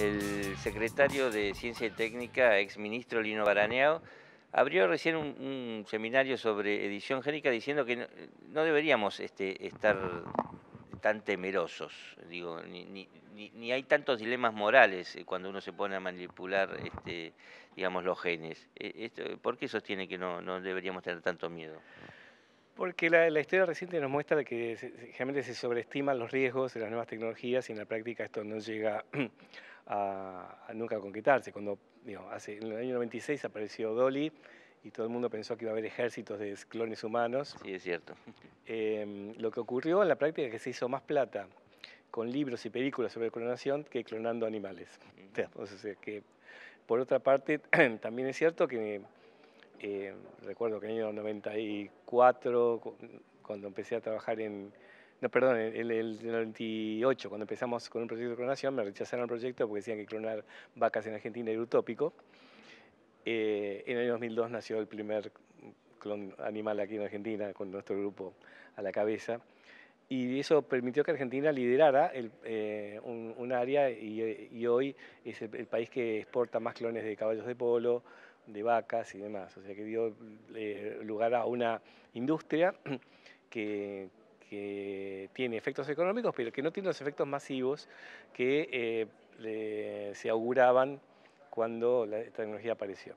el secretario de Ciencia y Técnica, ex ministro Lino Baraneo, abrió recién un, seminario sobre edición génica diciendo que no, deberíamos este, estar tan temerosos, digo, ni, hay tantos dilemas morales eh, cuando uno se pone a manipular, este, digamos, los genes. E, ¿Por qué sostiene que no deberíamos tener tanto miedo? Porque la, historia reciente nos muestra que generalmente se sobreestiman los riesgos de las nuevas tecnologías y en la práctica esto no llega a, nunca a concretarse. Cuando, en el año 96 apareció Dolly y todo el mundo pensó que iba a haber ejércitos de clones humanos. Sí, es cierto. Em, lo que ocurrió en la práctica es que se hizo más plata con libros y películas sobre clonación que clonando animales. que, por otra parte, también es cierto que eh, recuerdo que en el año 94, cuando empecé a trabajar en... No, perdón, en el, 98, cuando empezamos con un proyecto de clonación, me rechazaron el proyecto porque decían que clonar vacas en Argentina era utópico. Eh, en el año 2002 nació el primer clon animal aquí en Argentina, con nuestro grupo a la cabeza. Y eso permitió que Argentina liderara eh, un, área y, hoy es el país que exporta más clones de caballos de polo, de vacas y demás. O sea que dio eh, lugar a una industria que, tiene efectos económicos, pero que no tiene los efectos masivos que eh, se auguraban cuando la tecnología apareció.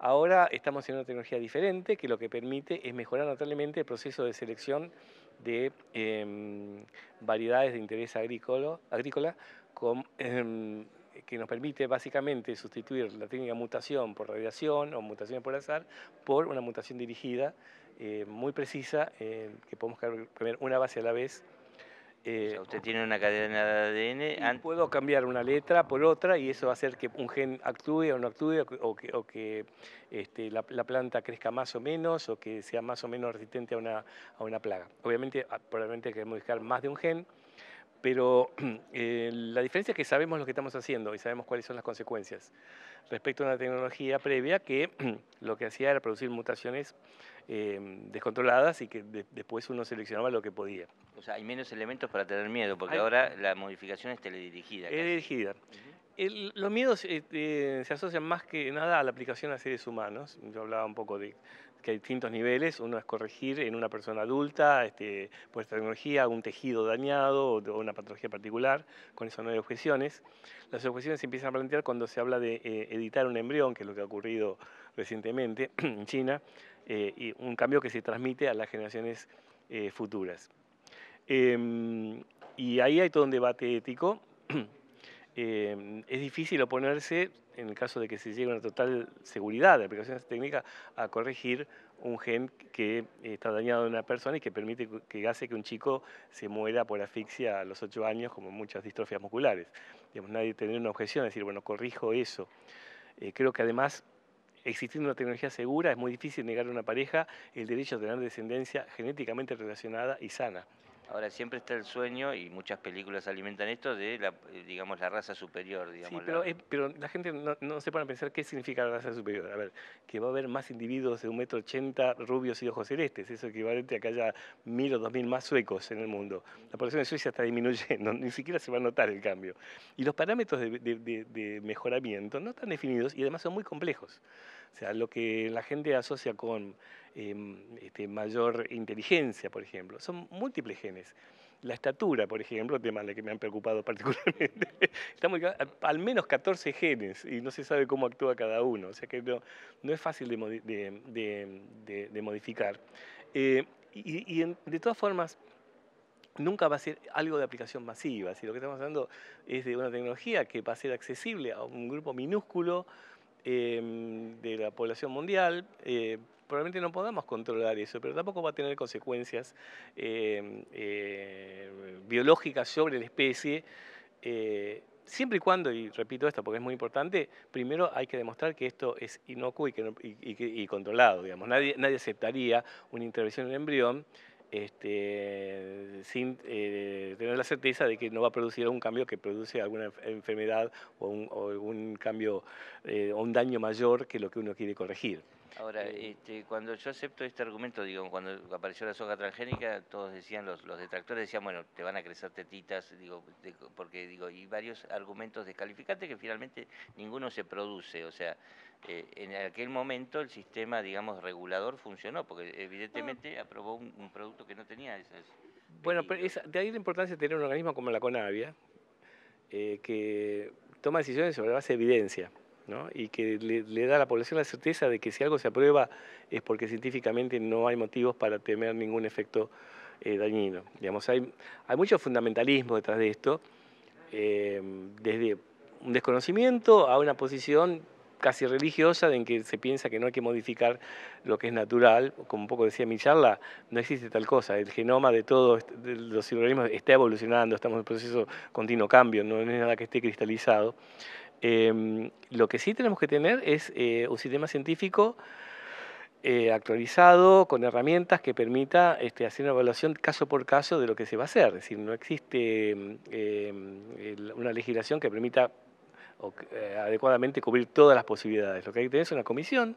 Ahora estamos en una tecnología diferente que lo que permite es mejorar notablemente el proceso de selección de em, variedades de interés agrícola, agrícola con em, que nos permite básicamente sustituir la técnica mutación por radiación o mutaciones por azar por una mutación dirigida eh, muy precisa eh, que podemos cambiar una base a la vez. Eh, usted tiene una cadena de ADN. Puedo cambiar una letra por otra y eso va a hacer que un gen actúe o no actúe, o que, este, la, planta crezca más o menos, o que sea más o menos resistente a una, a una plaga. Obviamente, ah, probablemente hay que modificar más de un gen, pero eh, la diferencia es que sabemos lo que estamos haciendo y sabemos cuáles son las consecuencias. Respecto a una tecnología previa que lo que hacía era producir mutaciones em, descontroladas y que después uno seleccionaba lo que podía. O sea, hay menos elementos para tener miedo, porque ahora la modificación es teledirigida. Es dirigida. los miedos este, se asocian más que nada a la aplicación a seres humanos. Yo hablaba un poco de, que hay distintos niveles. Uno es corregir en una persona adulta este, por pues, tecnología un tejido dañado o una patología particular. Con eso no hay objeciones. Las objeciones se empiezan a plantear cuando se habla de eh, editar un embrión, que es lo que ha ocurrido recientemente en China, eh, y un cambio que se transmite a las generaciones eh, futuras. Em, y ahí hay todo un debate ético. Em, es difícil oponerse en el caso de que se llegue a una total seguridad de aplicaciones técnicas, a corregir un gen que está dañado en una persona y que permite que hace que un chico se muera por asfixia a los 8 años, como muchas distrofias musculares. Digamos, nadie tiene una objeción, decir, bueno, corrijo eso. Eh, creo que además, existiendo una tecnología segura, es muy difícil negar a una pareja el derecho a tener descendencia genéticamente relacionada y sana. Ahora siempre está el sueño y muchas películas alimentan esto de la, eh, digamos, la raza superior, Sí, pero, la... gente no, se pone a pensar qué significa la raza superior. A ver, que va a haber más individuos de un metro rubios y ojos celestes, eso equivalente a que haya mil o dos mil más suecos en el mundo. La población de Suecia está disminuyendo, ni siquiera se va a notar el cambio. Y los parámetros de, de mejoramiento no están definidos y además son muy complejos. O sea, lo que la gente asocia con Em, este, mayor inteligencia, por ejemplo. Son múltiples genes. La estatura, por ejemplo, tema de que me han preocupado particularmente. Estamos al menos 14 genes y no se sabe cómo actúa cada uno, o sea que no, es fácil de, modificar. Eh, y, de todas formas, nunca va a ser algo de aplicación masiva. Si lo que estamos hablando es de una tecnología que va a ser accesible a un grupo minúsculo em, de la población mundial, eh, probablemente no podamos controlar eso, pero tampoco va a tener consecuencias em, eh, biológicas sobre la especie. Eh, siempre y cuando, y repito esto porque es muy importante, primero hay que demostrar que esto es inocuo y, que controlado, digamos. Nadie, nadie aceptaría una intervención en el embrión este, sin eh, tener la certeza de que no va a producir un cambio que produce alguna enfermedad o, un, cambio eh, o un daño mayor que lo que uno quiere corregir. Ahora, eh, este, cuando yo acepto este argumento, digo, cuando apareció la soja transgénica, todos decían, los, detractores decían, bueno, te van a crecer tetitas, digo, porque digo, y varios argumentos descalificantes que finalmente ninguno se produce, o sea, eh, en aquel momento el sistema, digamos, regulador funcionó, porque evidentemente ah. aprobó un, producto que no tenía esas... Bueno, de ahí la importancia de tener un organismo como la CONAVIA, eh, que toma decisiones sobre la base de evidencia, y que le, da a la población la certeza de que si algo se aprueba es porque científicamente no hay motivos para temer ningún efecto eh, dañino. Digamos, hay, hay mucho fundamentalismo detrás de esto, desde un desconocimiento a una posición casi religiosa en que se piensa que no hay que modificar lo que es natural. Como un poco decía mi charla, no existe tal cosa. El genoma de todos los organismos está evolucionando, estamos en un proceso continuo cambio, no es nada que esté cristalizado. Em, lo que sí tenemos que tener es eh, un sistema científico eh, actualizado, con herramientas que permita este, hacer una evaluación caso por caso de lo que se va a hacer. Es decir, no existe em, eh, una legislación que permita o, eh, adecuadamente cubrir todas las posibilidades. Lo que hay que tener es una comisión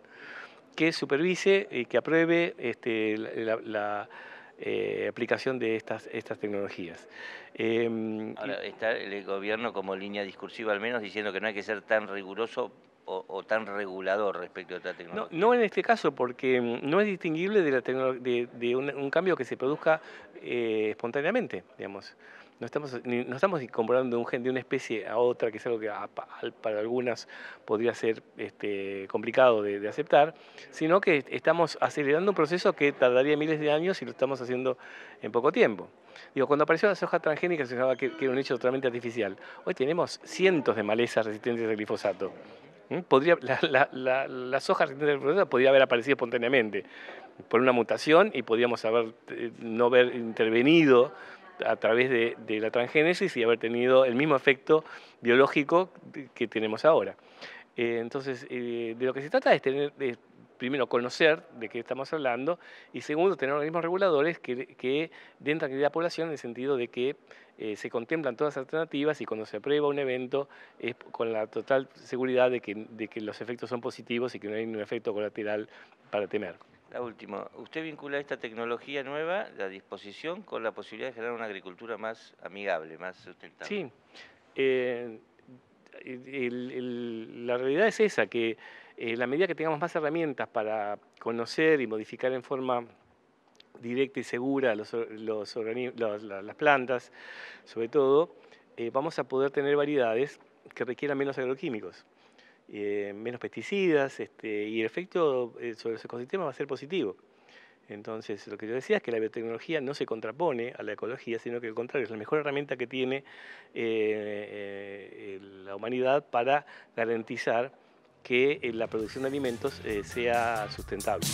que supervise y que apruebe este, la, eh, aplicación de estas, estas tecnologías. Em, Ahora, está el gobierno como línea discursiva al menos diciendo que no hay que ser tan riguroso o, tan regulador respecto a esta tecnología. No, no, en este caso, porque mm, no es distinguible de, de, un, cambio que se produzca eh, espontáneamente, digamos. No estamos, no estamos de, un gen, de una especie a otra, que es algo que para algunas podría ser este, complicado de, aceptar, sino que estamos acelerando un proceso que tardaría miles de años y lo estamos haciendo en poco tiempo. Digo, cuando apareció la soja transgénica se pensaba que, era un hecho totalmente artificial. Hoy tenemos cientos de malezas ¿Mm? resistentes al glifosato. Podría, la, la, soja resistente al podría haber aparecido espontáneamente por una mutación y podríamos haber, eh, no haber intervenido a través de, la transgénesis y haber tenido el mismo efecto biológico que tenemos ahora. Eh, entonces, eh, de lo que se trata es tener, primero, conocer de qué estamos hablando y segundo, tener organismos reguladores que, dentro de la población en el sentido de que eh, se contemplan todas las alternativas y cuando se aprueba un evento es con la total seguridad de que, de que los efectos son positivos y que no hay un efecto colateral para temer. La última, usted vincula esta tecnología nueva, la disposición, con la posibilidad de generar una agricultura más amigable, más sustentable. Sí, eh, la realidad es esa, que en eh, la medida que tengamos más herramientas para conocer y modificar en forma directa y segura los, las plantas, sobre todo, eh, vamos a poder tener variedades que requieran menos agroquímicos. Eh, menos pesticidas, este, y el efecto eh, sobre los ecosistemas va a ser positivo. Entonces, lo que yo decía es que la biotecnología no se contrapone a la ecología, sino que al contrario, es la mejor herramienta que tiene eh, la humanidad para garantizar que la producción de alimentos sea sustentable.